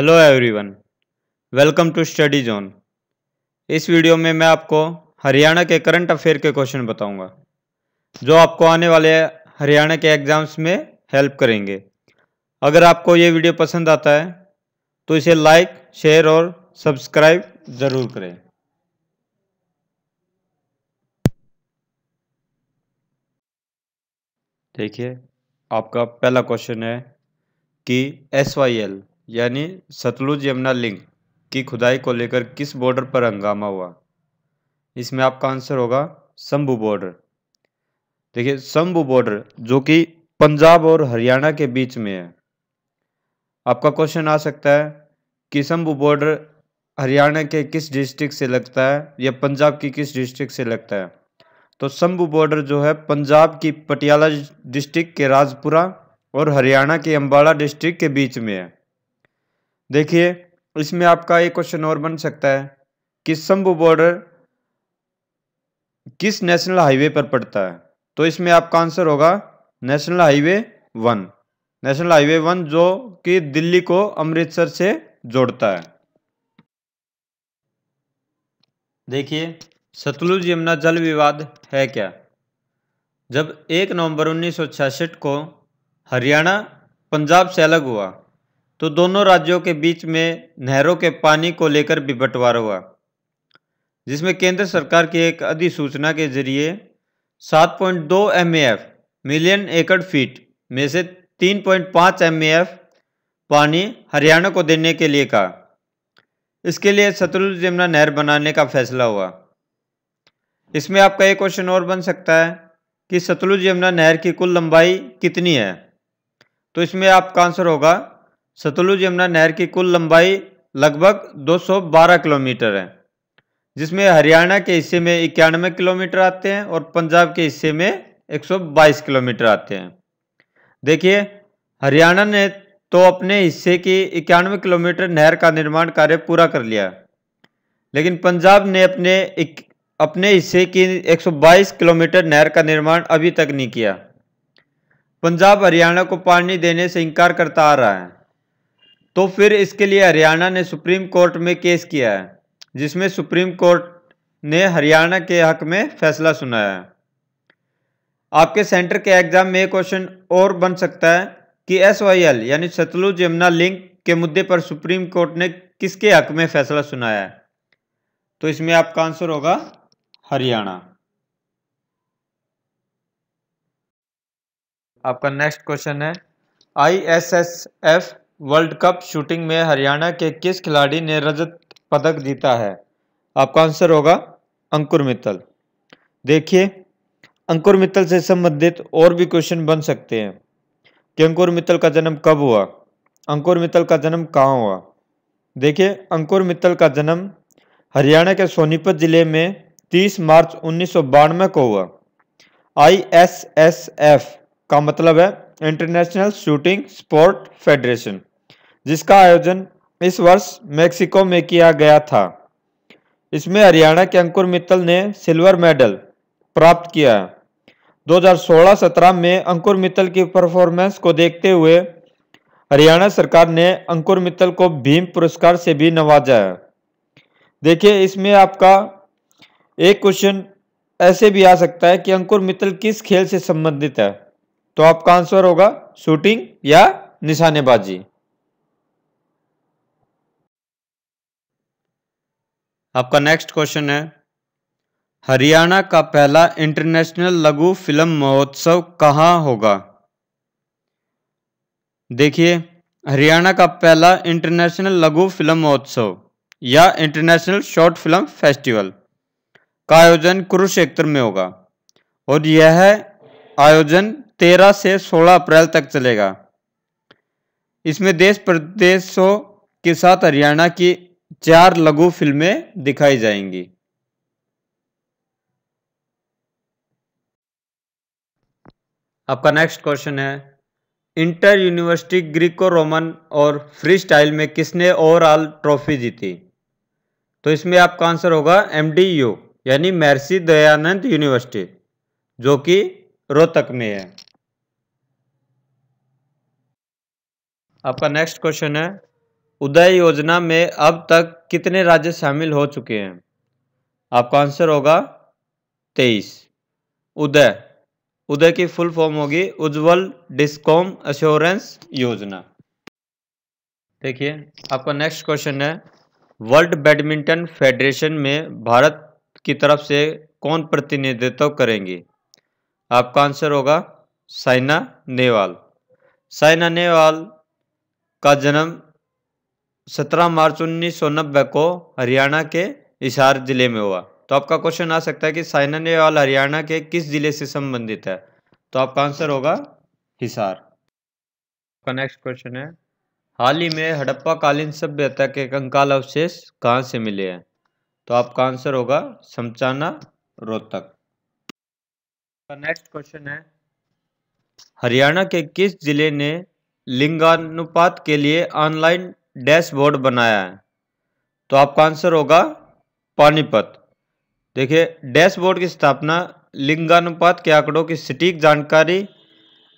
Hello everyone welcome to study zone इस video में मैं आपको हरियाणा के करंट अफेयर के क्वेश्चन बताऊंगा जो आपको आने वाले हरियाणा के एग्ज़ाम्स में हेल्प करेंगे अगर आपको ये वीडियो पसंद आता है तो इसे लाइक शेयर और सब्सक्राइब ज़रूर करें देखिए आपका पहला क्वेश्चन है कि एस वाई एल यानी सतलुज यमुना लिंक की खुदाई को लेकर किस बॉर्डर पर हंगामा हुआ इसमें आपका आंसर होगा शंभू बॉर्डर देखिए शंभू बॉर्डर जो कि पंजाब और हरियाणा के बीच में है आपका क्वेश्चन आ सकता है कि शंभू बॉर्डर हरियाणा के किस डिस्ट्रिक्ट से लगता है या पंजाब की किस डिस्ट्रिक्ट से लगता है तो शंभू बॉर्डर जो है पंजाब की पटियाला डिस्ट्रिक्ट के राजपुरा और हरियाणा के अम्बाड़ा डिस्ट्रिक्ट के बीच में है देखिए इसमें आपका एक क्वेश्चन और बन सकता है कि शंभू बॉर्डर किस नेशनल हाईवे पर पड़ता है तो इसमें आपका आंसर होगा national highway one national highway one जो कि दिल्ली को अमृतसर से जोड़ता है देखिए सतलुज यमुना जल विवाद है क्या जब 1 नवंबर उन्नीस को हरियाणा पंजाब से अलग हुआ तो दोनों राज्यों के बीच में नहरों के पानी को लेकर भी बंटवारा हुआ जिसमें केंद्र सरकार की एक अधिसूचना के जरिए 7.2 पॉइंट मिलियन एकड़ फीट में से 3.5 पॉइंट पानी हरियाणा को देने के लिए कहा इसके लिए सतलुज यमुना नहर बनाने का फैसला हुआ इसमें आपका एक क्वेश्चन और बन सकता है कि सतलुज यमुना नहर की कुल लंबाई कितनी है तो इसमें आपका आंसर होगा सतलुज यमुना नहर की कुल लंबाई लगभग 212 किलोमीटर है जिसमें हरियाणा के हिस्से में इक्यानवे किलोमीटर आते हैं और पंजाब के हिस्से में 122 किलोमीटर आते हैं देखिए हरियाणा ने तो अपने हिस्से की इक्यानवे किलोमीटर नहर का निर्माण कार्य पूरा कर लिया लेकिन पंजाब ने अपने एक, अपने हिस्से की 122 किलोमीटर नहर का निर्माण अभी तक नहीं किया पंजाब हरियाणा को पानी देने से इनकार करता आ रहा है तो फिर इसके लिए हरियाणा ने सुप्रीम कोर्ट में केस किया है जिसमें सुप्रीम कोर्ट ने हरियाणा के हक में फैसला सुनाया है आपके सेंटर के एग्जाम में क्वेश्चन और बन सकता है कि एस वाई एल यानी सतलुज यमुना लिंक के मुद्दे पर सुप्रीम कोर्ट ने किसके हक में फैसला सुनाया है तो इसमें आपका आंसर होगा हरियाणा आपका नेक्स्ट क्वेश्चन है I S S F world cup shooting में हरियाणा के किस खिलाड़ी ने रजत पदक जीता है आपका आंसर होगा अंकुर मित्तल देखिए अंकुर मित्तल से संबंधित और भी क्वेश्चन बन सकते हैं कि अंकुर मित्तल का जन्म कब हुआ अंकुर मित्तल का जन्म कहाँ हुआ देखिए अंकुर मित्तल का जन्म हरियाणा के सोनीपत जिले में 30 मार्च उन्नीस को हुआ आईएसएसएफ का मतलब है इंटरनेशनल शूटिंग स्पोर्ट फेडरेशन जिसका आयोजन इस वर्ष मेक्सिको में किया गया था इसमें हरियाणा के अंकुर मित्तल ने सिल्वर मेडल प्राप्त किया 2016-17 में अंकुर मित्तल की परफॉर्मेंस को देखते हुए हरियाणा सरकार ने अंकुर मित्तल को भीम पुरस्कार से भी नवाजा है देखिए इसमें आपका एक क्वेश्चन ऐसे भी आ सकता है कि अंकुर मित्तल किस खेल से संबंधित है तो आपका आंसर होगा शूटिंग या निशानेबाजी आपका नेक्स्ट क्वेश्चन है हरियाणा का पहला इंटरनेशनल लघु फिल्म महोत्सव कहाँ होगा देखिए हरियाणा का पहला इंटरनेशनल लघु फिल्म महोत्सव या इंटरनेशनल शॉर्ट फिल्म फेस्टिवल का आयोजन कुरुक्षेत्र में होगा और यह आयोजन 13 से 16 अप्रैल तक चलेगा इसमें देश प्रदेशों के साथ हरियाणा की चार लघु फिल्में दिखाई जाएंगी आपका नेक्स्ट क्वेश्चन है इंटर यूनिवर्सिटी ग्रीको रोमन और फ्री स्टाइल में किसने ओवरऑल ट्रॉफी जीती तो इसमें आपका आंसर होगा एमडीयू यानी मैर्सी दयानंद यूनिवर्सिटी जो कि रोहतक में है आपका नेक्स्ट क्वेश्चन है उदय योजना में अब तक कितने राज्य शामिल हो चुके हैं आपका आंसर होगा तेईस उदय उदय की फुल फॉर्म होगी उज्जवल डिस्कॉम अश्योरेंस योजना देखिए आपका नेक्स्ट क्वेश्चन है वर्ल्ड बैडमिंटन फेडरेशन में भारत की तरफ से कौन प्रतिनिधित्व करेंगे आपका आंसर होगा साइना नेहवाल साइना नेहवाल का जन्म सत्रह मार्च उन्नीस सौ नब्बे को हरियाणा के हिसार जिले में हुआ तो आपका क्वेश्चन आ सकता है कि साइना नेहवाल हरियाणा के किस जिले से संबंधित है तो आपका आंसर होगा हिसार का नेक्स्ट क्वेश्चन है हाल ही में हड़प्पा कालीन सभ्यता के कंकाल अवशेष कहाँ से मिले हैं तो आपका आंसर होगा समचाना रोहतक नेक्स्ट क्वेश्चन है हरियाणा के किस जिले ने लिंगानुपात के लिए ऑनलाइन डैशबोर्ड बनाया है तो आपका आंसर होगा पानीपत देखिए डैशबोर्ड की स्थापना लिंगानुपात के आंकड़ों की सटीक जानकारी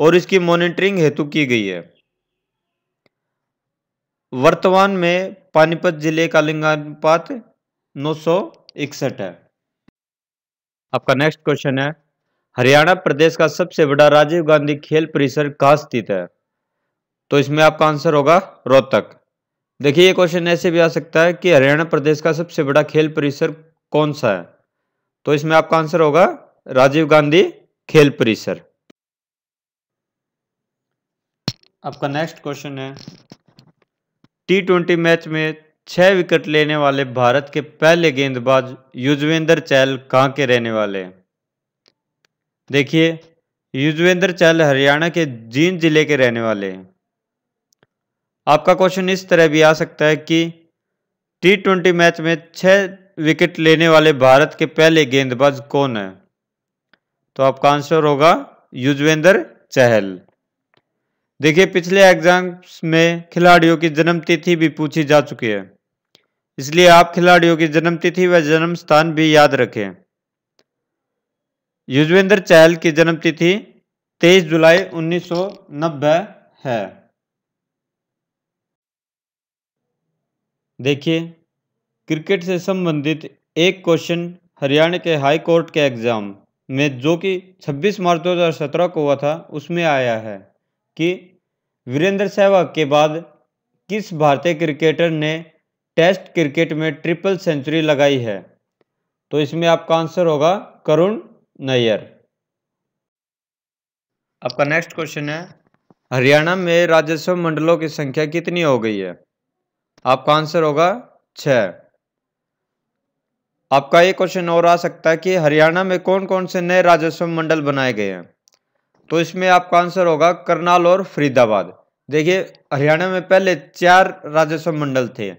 और इसकी मॉनिटरिंग हेतु की गई है वर्तमान में पानीपत जिले का लिंगानुपात नौ है आपका नेक्स्ट क्वेश्चन है हरियाणा प्रदेश का सबसे बड़ा राजीव गांधी खेल परिसर कहाँ स्थित है तो इसमें आपका आंसर होगा रोहतक देखिए ये क्वेश्चन ऐसे भी आ सकता है कि हरियाणा प्रदेश का सबसे बड़ा खेल परिसर कौन सा है तो इसमें आपका आंसर होगा राजीव गांधी खेल परिसर आपका नेक्स्ट क्वेश्चन है टी ट्वेंटी मैच में छह विकेट लेने वाले भारत के पहले गेंदबाज युजवेंद्र चहल कहाँ के रहने वाले देखिए युजवेंद्र चहल हरियाणा के जींद जिले के रहने वाले हैं आपका क्वेश्चन इस तरह भी आ सकता है कि टी ट्वेंटी मैच में छह विकेट लेने वाले भारत के पहले गेंदबाज कौन है तो आपका आंसर होगा युजवेंद्र चहल देखिए पिछले एग्जाम्स में खिलाड़ियों की जन्मतिथि भी पूछी जा चुकी है इसलिए आप खिलाड़ियों की जन्मतिथि व जन्म स्थान भी याद रखें युजवेंद्र चहल की जन्मतिथि 23 जुलाई 1990 है देखिए क्रिकेट से संबंधित एक क्वेश्चन हरियाणा के हाई कोर्ट के एग्ज़ाम में जो कि 26 मार्च 2017 को हुआ था उसमें आया है कि वीरेंद्र सहवाग के बाद किस भारतीय क्रिकेटर ने टेस्ट क्रिकेट में ट्रिपल सेंचुरी लगाई है तो इसमें आपका आंसर होगा करुण नैयर आपका नेक्स्ट क्वेश्चन है हरियाणा में राजस्व मंडलों की संख्या कितनी हो गई है आपका आंसर होगा छ आपका ये क्वेश्चन और आ सकता है कि हरियाणा में कौन कौन से नए राजस्व मंडल बनाए गए हैं तो इसमें आपका आंसर होगा करनाल और फरीदाबाद देखिए हरियाणा में पहले चार राजस्व मंडल थे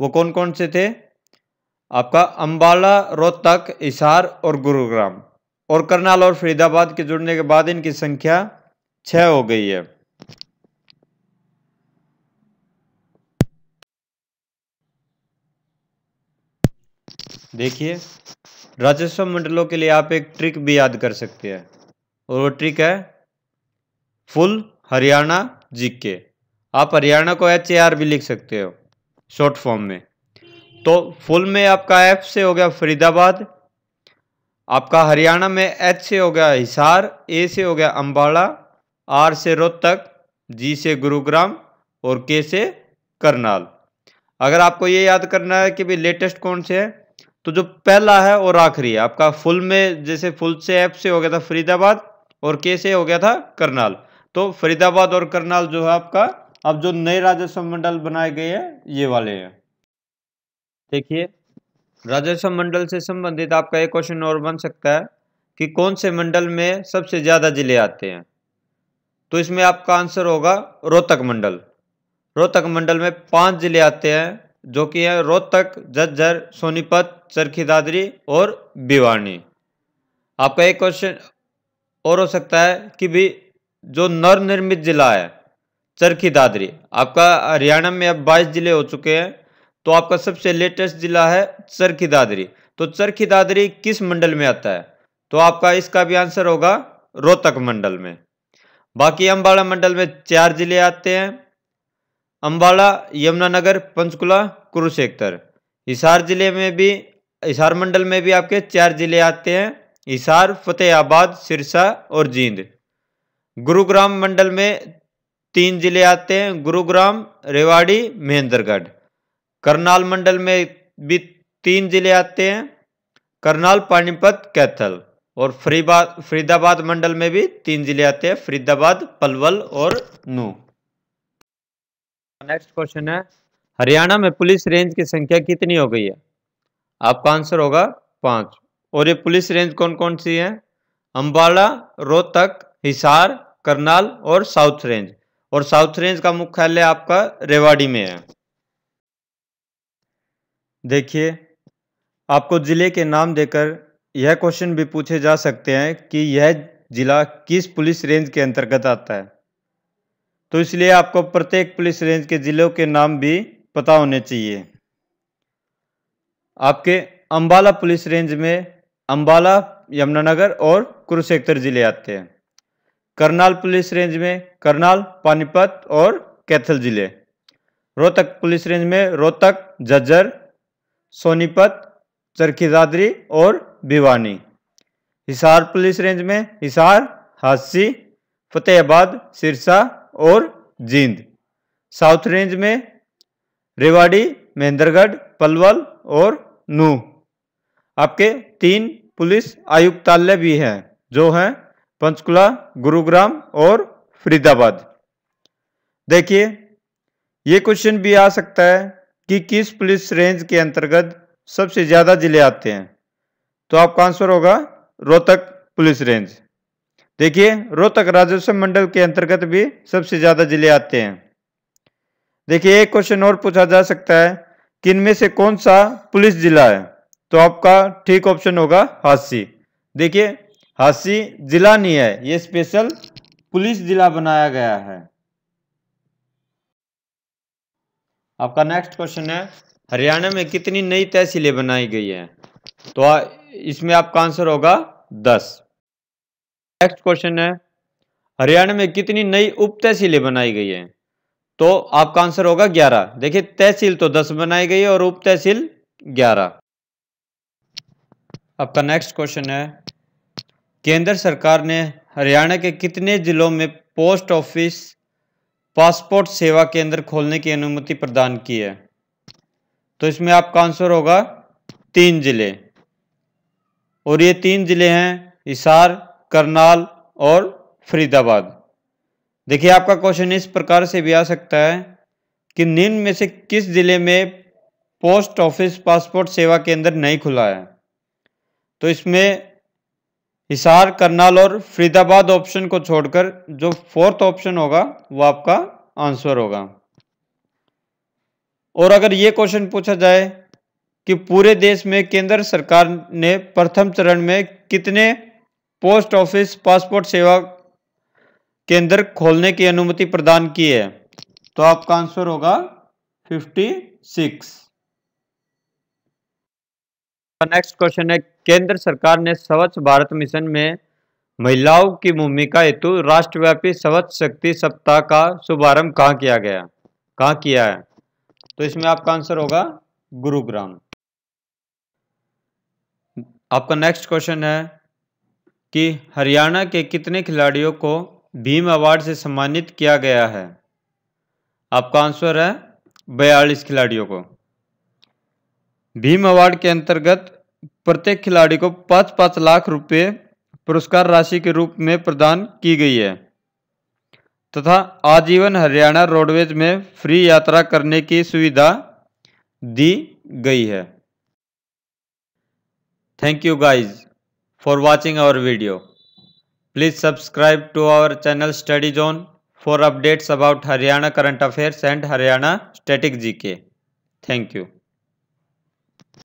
वो कौन कौन से थे आपका अंबाला रोहतक इसार और गुरुग्राम और करनाल और फरीदाबाद के जुड़ने के बाद इनकी संख्या छ हो गई है देखिए राजस्व मंडलों के लिए आप एक ट्रिक भी याद कर सकते हैं और वो ट्रिक है फुल हरियाणा जीके आप हरियाणा को एच ए आर भी लिख सकते हो शॉर्ट फॉर्म में तो फुल में आपका एफ से हो गया फरीदाबाद आपका हरियाणा में एच से हो गया हिसार ए से हो गया अम्बाड़ा आर से रोहतक जी से गुरुग्राम और के से करनाल अगर आपको ये याद करना है कि भाई लेटेस्ट कौन से है तो जो पहला है और आखिरी है आपका फुल में जैसे फुल से ऐप से हो गया था फरीदाबाद और के से हो गया था करनाल तो फरीदाबाद और करनाल जो है आपका अब जो नए राजस्व मंडल बनाए गए हैं ये वाले हैं देखिए राजस्व मंडल से संबंधित आपका एक क्वेश्चन और बन सकता है कि कौन से मंडल में सबसे ज़्यादा जिले आते हैं तो इसमें आपका आंसर होगा रोहतक मंडल रोहतक मंडल में पांच जिले आते हैं जो कि है रोहतक झज्जर सोनीपत चरखी दादरी और भिवानी आपका एक क्वेश्चन और हो सकता है कि भी जो नर निर्मित जिला है चरखी दादरी आपका हरियाणा में अब बाईस जिले हो चुके हैं तो आपका सबसे लेटेस्ट जिला है चरखी दादरी तो चरखी दादरी किस मंडल में आता है तो आपका इसका भी आंसर होगा रोहतक मंडल में बाकी अंबाड़ा मंडल में चार जिले आते हैं अम्बाला यमुनानगर पंचकुला कुरुक्षेत्र हिसार जिले में भी हिसार मंडल में भी आपके चार जिले आते हैं हिसार फतेहाबाद सिरसा और जींद गुरुग्राम मंडल में तीन जिले आते हैं गुरुग्राम रेवाड़ी महेंद्रगढ़ करनाल मंडल में भी तीन जिले आते हैं करनाल पानीपत कैथल और फरीबाद फरीदाबाद मंडल में भी तीन जिले आते हैं फरीदाबाद पलवल और नू नेक्स्ट क्वेश्चन है हरियाणा में पुलिस रेंज की संख्या कितनी हो गई है आपका आंसर होगा पाँच और ये पुलिस रेंज कौन कौन सी है अम्बाला रोहतक हिसार करनाल और साउथ रेंज और साउथ रेंज का मुख्यालय आपका रेवाड़ी में है देखिए आपको जिले के नाम देकर यह क्वेश्चन भी पूछे जा सकते हैं कि यह जिला किस पुलिस रेंज के अंतर्गत आता है तो इसलिए आपको प्रत्येक पुलिस रेंज के ज़िलों के नाम भी पता होने चाहिए आपके अम्बाला पुलिस रेंज में अम्बाला यमुनानगर और कुरुक्षेत्र ज़िले आते हैं करनाल पुलिस रेंज में करनाल पानीपत और कैथल ज़िले रोहतक पुलिस रेंज में रोहतक झज्जर सोनीपत चरखी दादरी और भिवानी हिसार पुलिस रेंज में हिसार हासी फतेहाबाद सिरसा और जींद साउथ रेंज में रेवाड़ी महेंद्रगढ़ पलवल और नू आपके तीन पुलिस आयुक्तालय भी हैं जो हैं पंचकुला गुरुग्राम और फरीदाबाद देखिए ये क्वेश्चन भी आ सकता है कि किस पुलिस रेंज के अंतर्गत सबसे ज़्यादा जिले आते हैं तो आपका आंसर होगा रोहतक पुलिस रेंज देखिए रोहतक राजस्व मंडल के अंतर्गत भी सबसे ज्यादा जिले आते हैं देखिए एक क्वेश्चन और पूछा जा सकता है कि इनमें से कौन सा पुलिस जिला है तो आपका ठीक ऑप्शन होगा हासी देखिए हासी जिला नहीं है ये स्पेशल पुलिस जिला बनाया गया है आपका नेक्स्ट क्वेश्चन है हरियाणा में कितनी नई तहसीलें बनाई गई हैं तो इसमें आपका आंसर होगा दस नेक्स्ट क्वेश्चन है हरियाणा में कितनी नई उप तहसीलें बनाई गई हैं तो आपका आंसर होगा ग्यारह देखिए तहसील तो दस बनाई गई है और उप तहसील ग्यारह आपका नेक्स्ट क्वेश्चन है केंद्र सरकार ने हरियाणा के कितने जिलों में पोस्ट ऑफिस पासपोर्ट सेवा केंद्र खोलने की अनुमति प्रदान की है तो इसमें आपका आंसर होगा तीन जिले और ये तीन जिले हैं हिसार करनाल और फरीदाबाद देखिए आपका क्वेश्चन इस प्रकार से भी आ सकता है कि निम्न में से किस ज़िले में पोस्ट ऑफिस पासपोर्ट सेवा केंद्र नहीं खुला है तो इसमें हिसार करनाल और फरीदाबाद ऑप्शन को छोड़कर जो फोर्थ ऑप्शन होगा वो आपका आंसर होगा और अगर ये क्वेश्चन पूछा जाए कि पूरे देश में केंद्र सरकार ने प्रथम चरण में कितने पोस्ट ऑफिस पासपोर्ट सेवा केंद्र खोलने की अनुमति प्रदान की है तो आपका आंसर होगा फिफ्टी सिक्स नेक्स्ट क्वेश्चन है केंद्र सरकार ने स्वच्छ भारत मिशन में महिलाओं की भूमिका हेतु राष्ट्रव्यापी स्वच्छ शक्ति सप्ताह का शुभारंभ कहाँ किया गया कहाँ किया है तो इसमें आपका आंसर होगा गुरुग्राम आपका नेक्स्ट क्वेश्चन है कि हरियाणा के कितने खिलाड़ियों को भीम अवार्ड से सम्मानित किया गया है आपका आंसर है बयालीस खिलाड़ियों को भीम अवार्ड के अंतर्गत प्रत्येक खिलाड़ी को पाँच पाँच लाख रुपये पुरस्कार राशि के रूप में प्रदान की गई है तथा आजीवन हरियाणा रोडवेज में फ्री यात्रा करने की सुविधा दी गई है thank you guys for watching our video. Please subscribe to our channel Study Zone for updates about Haryana current affairs and Haryana static GK. Thank you.